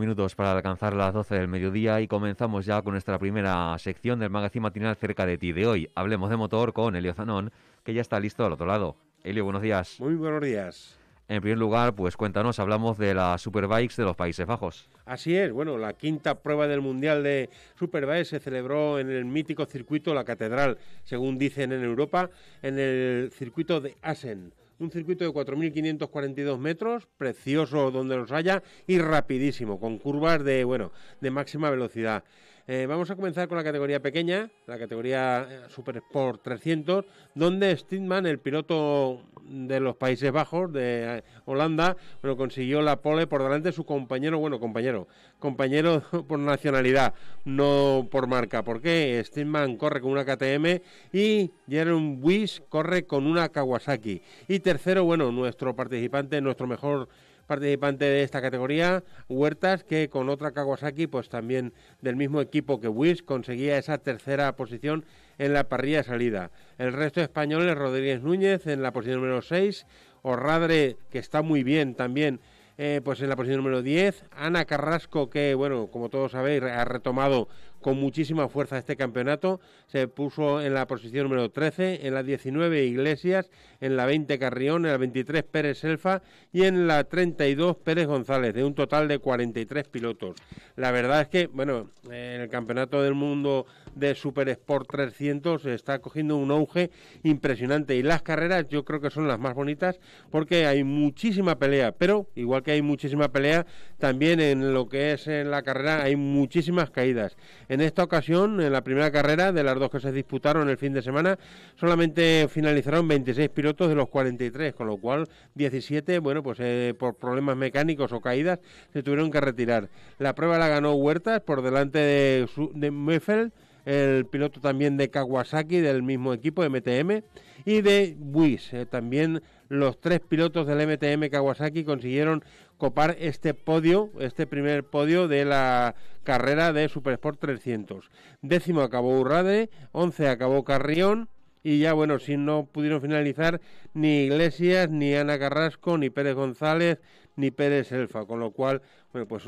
minutos para alcanzar las 12 del mediodía y comenzamos ya con nuestra primera sección del magazine matinal cerca de ti de hoy. Hablemos de motor con Elio Zanón, que ya está listo al otro lado. Elio, buenos días. Muy buenos días. En primer lugar, pues cuéntanos, hablamos de las Superbikes de los Países Bajos. Así es, bueno, la quinta prueba del Mundial de Superbikes se celebró en el mítico circuito La Catedral, según dicen en Europa, en el circuito de Assen un circuito de 4.542 metros, precioso donde los haya y rapidísimo, con curvas de, bueno, de máxima velocidad. Eh, vamos a comenzar con la categoría pequeña, la categoría eh, Super Sport 300, donde Stidman, el piloto de los Países Bajos, de eh, Holanda, bueno, consiguió la pole por delante de su compañero, bueno, compañero, compañero por nacionalidad, no por marca, porque Stintman corre con una KTM y Jerome Wish corre con una Kawasaki. Y tercero, bueno, nuestro participante, nuestro mejor participante de esta categoría, Huertas, que con otra Kawasaki, pues también del mismo equipo que Wish, conseguía esa tercera posición en la parrilla de salida. El resto de españoles, Rodríguez Núñez en la posición número 6, Orradre, que está muy bien también, eh, pues en la posición número 10, Ana Carrasco, que, bueno, como todos sabéis, ha retomado con muchísima fuerza este campeonato. Se puso en la posición número 13, en la 19 Iglesias, en la 20 Carrión, en la 23 Pérez Elfa... y en la 32 Pérez González, de un total de 43 pilotos. La verdad es que, bueno, en el Campeonato del Mundo de Super Sport 300 está cogiendo un auge impresionante y las carreras yo creo que son las más bonitas porque hay muchísima pelea, pero igual que hay muchísima pelea, también en lo que es en la carrera hay muchísimas caídas. En esta ocasión, en la primera carrera de las dos que se disputaron el fin de semana, solamente finalizaron 26 pilotos de los 43, con lo cual 17, bueno, pues eh, por problemas mecánicos o caídas se tuvieron que retirar. La prueba la ganó Huertas por delante de, Meffel, el piloto también de Kawasaki, del mismo equipo MTM, y de Buis. Eh, también los tres pilotos del MTM Kawasaki consiguieron copar este podio, este primer podio de la carrera de Supersport 300. Décimo acabó Urrade, once acabó Carrión. Y ya bueno, si no pudieron finalizar ni Iglesias, ni Ana Carrasco, ni Pérez González, ni Pérez Elfa, con lo cual bueno, pues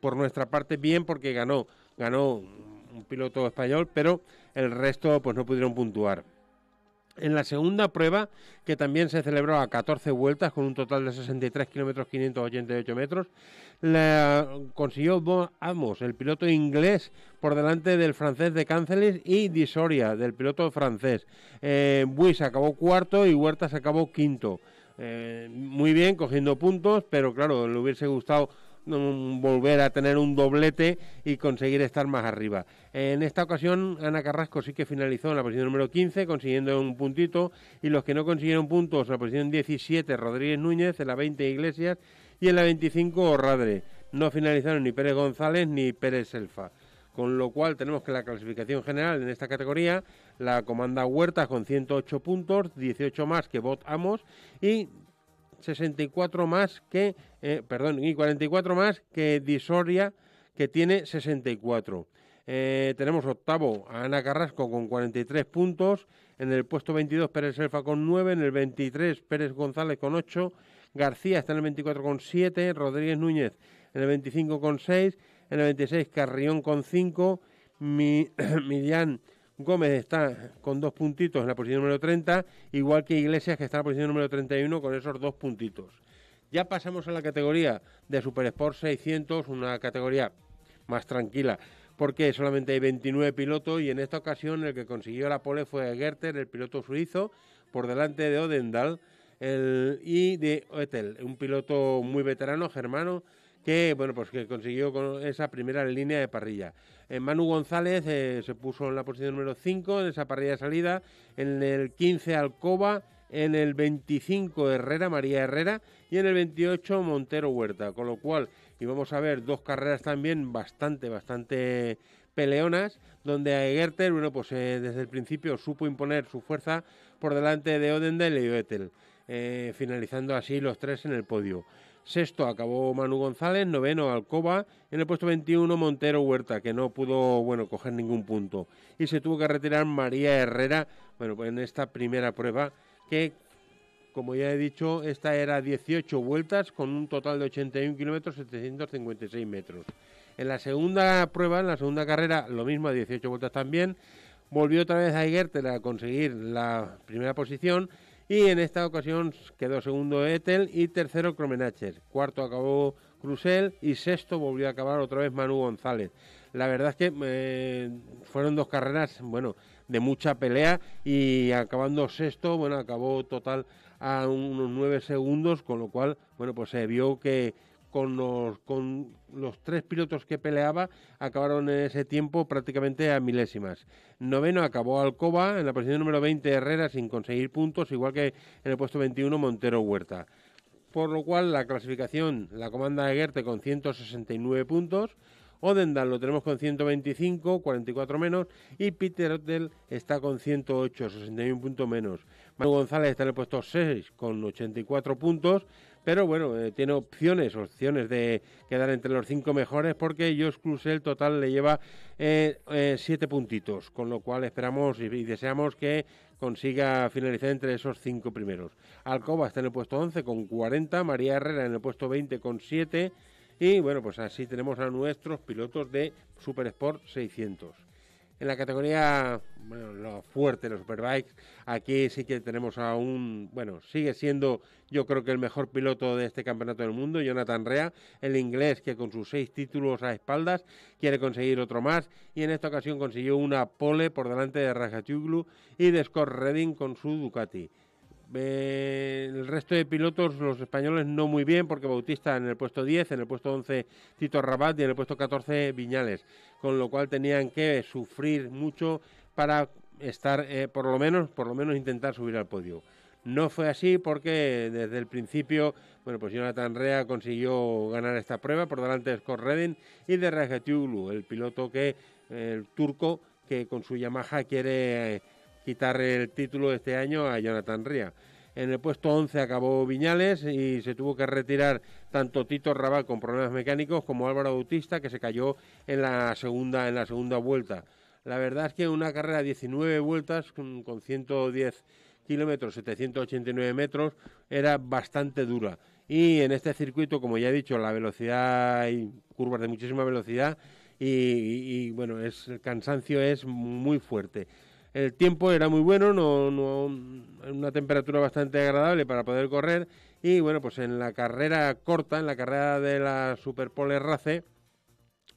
por nuestra parte bien porque ganó, ganó un piloto español, pero el resto pues no pudieron puntuar. En la segunda prueba, que también se celebró a 14 vueltas con un total de 63 kilómetros 588 metros, la consiguió Bon el piloto inglés, por delante del francés de Cánceles y Disoria, del piloto francés. Eh, Buis acabó cuarto y se acabó quinto. Eh, muy bien, cogiendo puntos, pero claro, le hubiese gustado volver a tener un doblete y conseguir estar más arriba. En esta ocasión, Ana Carrasco sí que finalizó en la posición número 15, consiguiendo un puntito, y los que no consiguieron puntos, en la posición 17, Rodríguez Núñez, en la 20, Iglesias, y en la 25, Radre. No finalizaron ni Pérez González ni Pérez Elfa. Con lo cual tenemos que la clasificación general en esta categoría la comanda Huertas con 108 puntos, 18 más que Bot y 64 más que, eh, perdón, y 44 más que Disoria, que tiene 64. Eh, tenemos octavo a Ana Carrasco con 43 puntos. En el puesto 22 Pérez Elfa con 9. En el 23 Pérez González con 8. García está en el 24 con 7. Rodríguez Núñez en el 25 con 6. En el 26 Carrión con 5. Mi, Gómez está con dos puntitos en la posición número 30, igual que Iglesias que está en la posición número 31 con esos dos puntitos. Ya pasamos a la categoría de Super Sport 600, una categoría más tranquila, porque solamente hay 29 pilotos y en esta ocasión el que consiguió la pole fue Gerter, el piloto suizo, por delante de Odendal y de Oetel, un piloto muy veterano, germano, que bueno pues que consiguió con esa primera línea de parrilla. Eh, Manu González eh, se puso en la posición número 5 en esa parrilla de salida, en el 15 Alcoba, en el 25 Herrera, María Herrera y en el 28 Montero Huerta, con lo cual íbamos a ver dos carreras también bastante, bastante peleonas, donde a bueno, pues eh, desde el principio supo imponer su fuerza por delante de Odendel y Vettel, finalizando así los tres en el podio. Sexto acabó Manu González, noveno Alcoba, en el puesto 21 Montero Huerta, que no pudo bueno, coger ningún punto. Y se tuvo que retirar María Herrera, bueno, pues en esta primera prueba, que como ya he dicho, esta era 18 vueltas con un total de 81 kilómetros 756 metros. En la segunda prueba, en la segunda carrera, lo mismo, 18 vueltas también. Volvió otra vez a Gertel a conseguir la primera posición y en esta ocasión quedó segundo Etel y tercero Cromenacher. Cuarto acabó Crusel y sexto volvió a acabar otra vez Manu González. La verdad es que eh, fueron dos carreras, bueno, de mucha pelea y acabando sexto, bueno, acabó total a unos nueve segundos, con lo cual, bueno, pues se vio que con los, con los tres pilotos que peleaba, acabaron en ese tiempo prácticamente a milésimas. Noveno acabó Alcoba, en la posición número 20 Herrera sin conseguir puntos, igual que en el puesto 21 Montero Huerta. Por lo cual la clasificación la comanda de guerte con 169 puntos. Odendal lo tenemos con 125, 44 menos, y Peter Ottel está con 108, 61 puntos menos. Manuel González está en el puesto 6 con 84 puntos, pero bueno, eh, tiene opciones, opciones de quedar entre los cinco mejores porque Josh el total le lleva eh, eh, siete puntitos, con lo cual esperamos y, y deseamos que consiga finalizar entre esos cinco primeros. Alcoba está en el puesto 11 con 40, María Herrera en el puesto 20 con 7 y bueno, pues así tenemos a nuestros pilotos de Super Sport 600. En la categoría, bueno, lo fuerte, los superbikes, aquí sí que tenemos a un, bueno, sigue siendo yo creo que el mejor piloto de este campeonato del mundo, Jonathan Rea, el inglés que con sus seis títulos a espaldas quiere conseguir otro más y en esta ocasión consiguió una pole por delante de chuglu y de Scott Redding con su Ducati. Eh, el resto de pilotos, los españoles no muy bien, porque Bautista en el puesto 10, en el puesto 11 Tito Rabat y en el puesto 14 Viñales, con lo cual tenían que sufrir mucho para estar, eh, por lo menos, por lo menos intentar subir al podio. No fue así porque desde el principio, bueno, pues Jonathan Rea consiguió ganar esta prueba por delante de Scott Redding y de Rajetiulu, el piloto que, el turco, que con su Yamaha quiere quitar el título de este año a Jonathan Ría. En el puesto 11 acabó Viñales y se tuvo que retirar tanto Tito Rabal con problemas mecánicos como Álvaro Bautista que se cayó en la segunda, en la segunda vuelta. La verdad es que una carrera de 19 vueltas con, 110 kilómetros, 789 metros, era bastante dura. Y en este circuito, como ya he dicho, la velocidad hay curvas de muchísima velocidad y, bueno, el cansancio es muy fuerte. El tiempo era muy bueno, no, una temperatura bastante agradable para poder correr. Y bueno, pues en la carrera corta, en la carrera de la Superpole Race,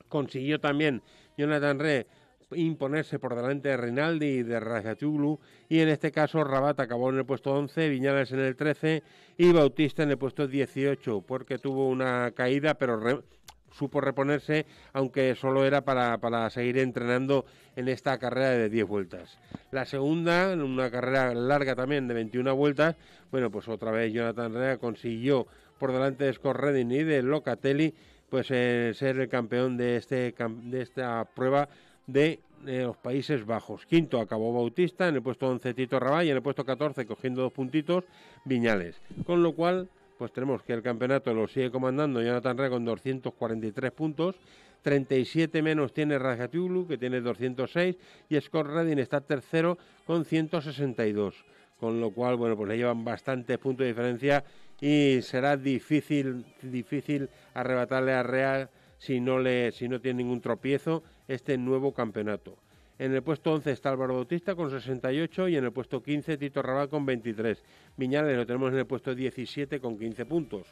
consiguió también Jonathan Re imponerse por delante de Rinaldi y de Rajachuglu. Y en este caso, Rabat acabó en el puesto 11, Viñales en el 13 y Bautista en el puesto 18, porque tuvo una caída, pero supo reponerse, aunque solo era para, seguir entrenando en esta carrera de 10 vueltas. La segunda, en una carrera larga también de 21 vueltas, bueno, pues otra vez Jonathan Rea consiguió por delante de Scott Redding y de Locatelli, pues eh, ser el campeón de, este, de esta prueba de eh, los Países Bajos. Quinto acabó Bautista, en el puesto 11 Tito Rabá y en el puesto 14 cogiendo dos puntitos Viñales. Con lo cual pues tenemos que el campeonato lo sigue comandando Jonathan Rea con 243 puntos. 37 menos tiene Rajatulu, que tiene 206, y Scott Redding está tercero con 162. Con lo cual, bueno, pues le llevan bastantes puntos de diferencia y será difícil, difícil arrebatarle a Real si no, le, si no tiene ningún tropiezo este nuevo campeonato. En el puesto 11 está Álvaro Bautista con 68 y en el puesto 15 Tito Rabal con 23. Miñales lo tenemos en el puesto 17 con 15 puntos.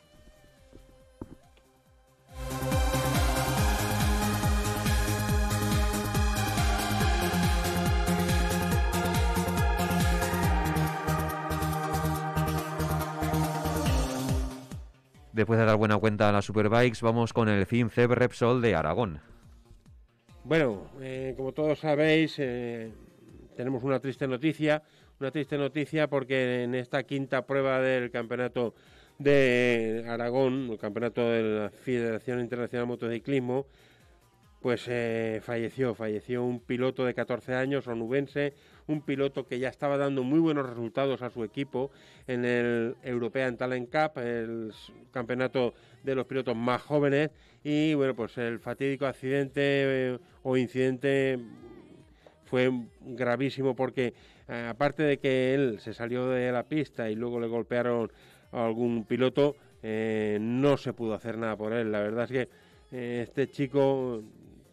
Después de dar buena cuenta a las Superbikes, vamos con el FinCEP Repsol de Aragón. Bueno, eh, como todos sabéis, eh, tenemos una triste noticia, una triste noticia porque en esta quinta prueba del campeonato de Aragón, el campeonato de la Federación Internacional de Motociclismo, pues eh, falleció, falleció un piloto de 14 años, onubense... un piloto que ya estaba dando muy buenos resultados a su equipo en el European Talent Cup, el campeonato de los pilotos más jóvenes, y bueno, pues el fatídico accidente eh, o incidente fue gravísimo porque eh, aparte de que él se salió de la pista y luego le golpearon a algún piloto, no se pudo hacer nada por él, la verdad es que este chico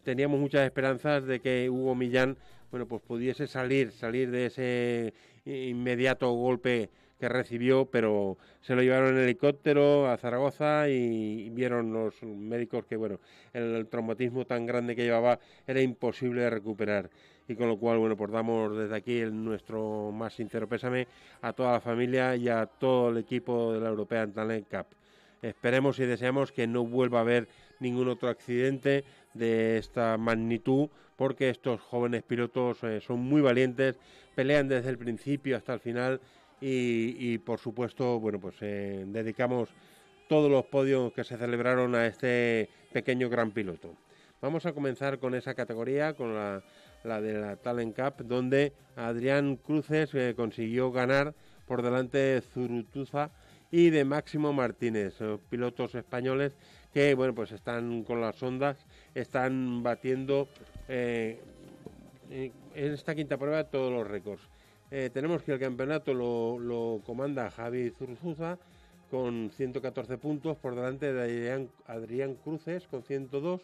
teníamos muchas esperanzas de que Hugo Millán bueno, pues pudiese salir, salir de ese inmediato golpe que recibió, pero se lo llevaron en helicóptero a Zaragoza y vieron los médicos que, bueno, el, traumatismo tan grande que llevaba era imposible de recuperar. Y con lo cual, bueno, pues damos desde aquí el, nuestro más sincero pésame a toda la familia y a todo el equipo de la European Talent Cup. Esperemos y deseamos que no vuelva a haber ningún otro accidente de esta magnitud porque estos jóvenes pilotos eh, son muy valientes, pelean desde el principio hasta el final y, por supuesto, bueno, pues eh, dedicamos todos los podios que se celebraron a este pequeño gran piloto. Vamos a comenzar con esa categoría, con la, la de la Talent Cup, donde Adrián Cruces eh, consiguió ganar por delante de Zurutuza y de Máximo Martínez, pilotos españoles que bueno, pues están con las ondas, están batiendo eh, en esta quinta prueba todos los récords. Eh, tenemos que el campeonato lo, comanda Javi Zurzuza con 114 puntos por delante de Adrián, Cruces con 102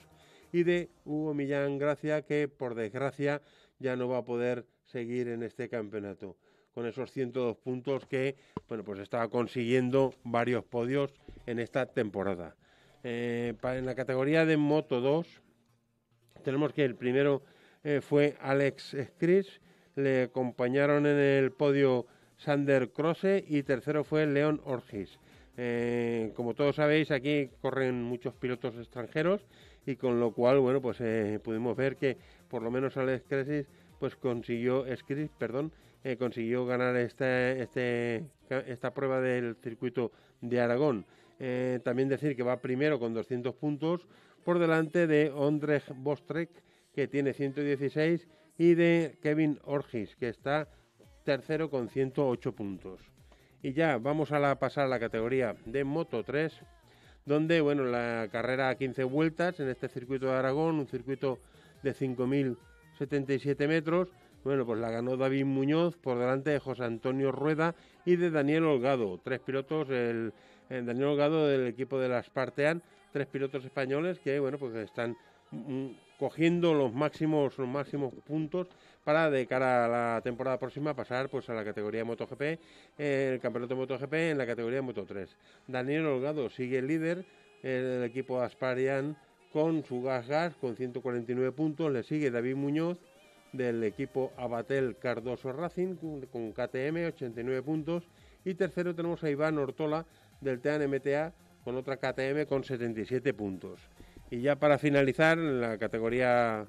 y de Hugo Millán Gracia que por desgracia ya no va a poder seguir en este campeonato con esos 102 puntos que bueno pues estaba consiguiendo varios podios en esta temporada. Eh, para, en la categoría de Moto 2 tenemos que el primero eh, fue Alex Scris le acompañaron en el podio Sander Croce y tercero fue León Orgis. Eh, como todos sabéis, aquí corren muchos pilotos extranjeros y con lo cual, bueno, pues pudimos ver que por lo menos Alex Cresis pues consiguió, perdón, consiguió ganar este, esta prueba del circuito de Aragón. Eh, también decir que va primero con 200 puntos por delante de Ondrej Bostrek, que tiene 116, y de Kevin Orgis, que está tercero con 108 puntos. Y ya vamos a pasar a la categoría de Moto 3, donde bueno, la carrera a 15 vueltas en este circuito de Aragón, un circuito de 5.077 metros, bueno, pues la ganó David Muñoz por delante de José Antonio Rueda y de Daniel Holgado, tres pilotos, Daniel Holgado del equipo de la tres pilotos españoles que bueno pues están mm, mm, cogiendo los máximos los máximos puntos para de cara a la temporada próxima pasar pues a la categoría MotoGP, el campeonato MotoGP en la categoría Moto3. Daniel Holgado sigue líder, del equipo Asparian con su gas gas con 149 puntos, le sigue David Muñoz del equipo Abatel Cardoso Racing con KTM 89 puntos y tercero tenemos a Iván Ortola del TEAN MTA con otra KTM con 77 puntos. Y ya para finalizar, la categoría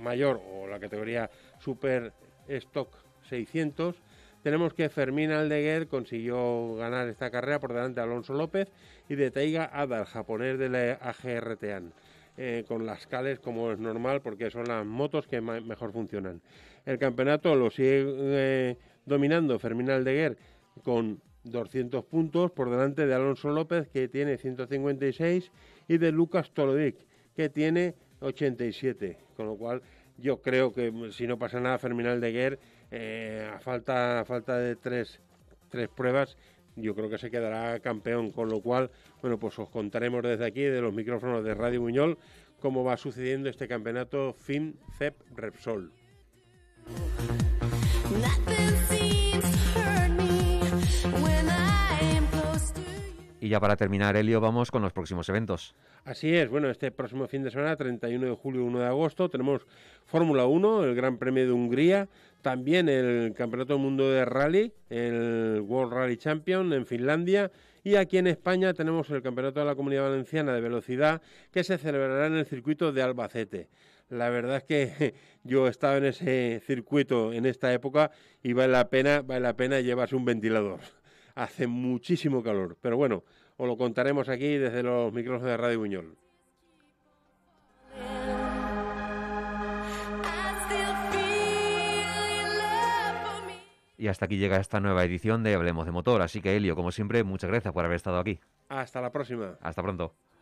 mayor o la categoría Super Stock 600, tenemos que Fermín Aldeguer consiguió ganar esta carrera por delante de Alonso López y de Taiga Ada, japonés de la Tean... Eh, con las cales como es normal porque son las motos que mejor funcionan. El campeonato lo sigue eh, dominando Fermín Aldeguer con 200 puntos por delante de Alonso López, que tiene 156, y de Lucas Tolodic, que tiene 87. Con lo cual, yo creo que mm, si no pasa nada, Ferminal de Guer, eh, a, falta, falta de tres, tres pruebas, yo creo que se quedará campeón. Con lo cual, bueno, pues os contaremos desde aquí, de los micrófonos de Radio Buñol, cómo va sucediendo este campeonato FIM-CEP-REPSOL. Y ya para terminar, Elio, vamos con los próximos eventos. Así es, bueno, este próximo fin de semana, 31 de julio y 1 de agosto, tenemos Fórmula 1, el Gran Premio de Hungría, también el Campeonato del Mundo de Rally, el World Rally Champion en Finlandia, y aquí en España tenemos el Campeonato de la Comunidad Valenciana de Velocidad que se celebrará en el circuito de Albacete. La verdad es que yo he estado en ese circuito en esta época y vale la pena, vale la pena llevarse un ventilador hace muchísimo calor. Pero bueno, os lo contaremos aquí desde los micrófonos de Radio Buñol. Y hasta aquí llega esta nueva edición de Hablemos de Motor. Así que, Helio, como siempre, muchas gracias por haber estado aquí. Hasta la próxima. Hasta pronto.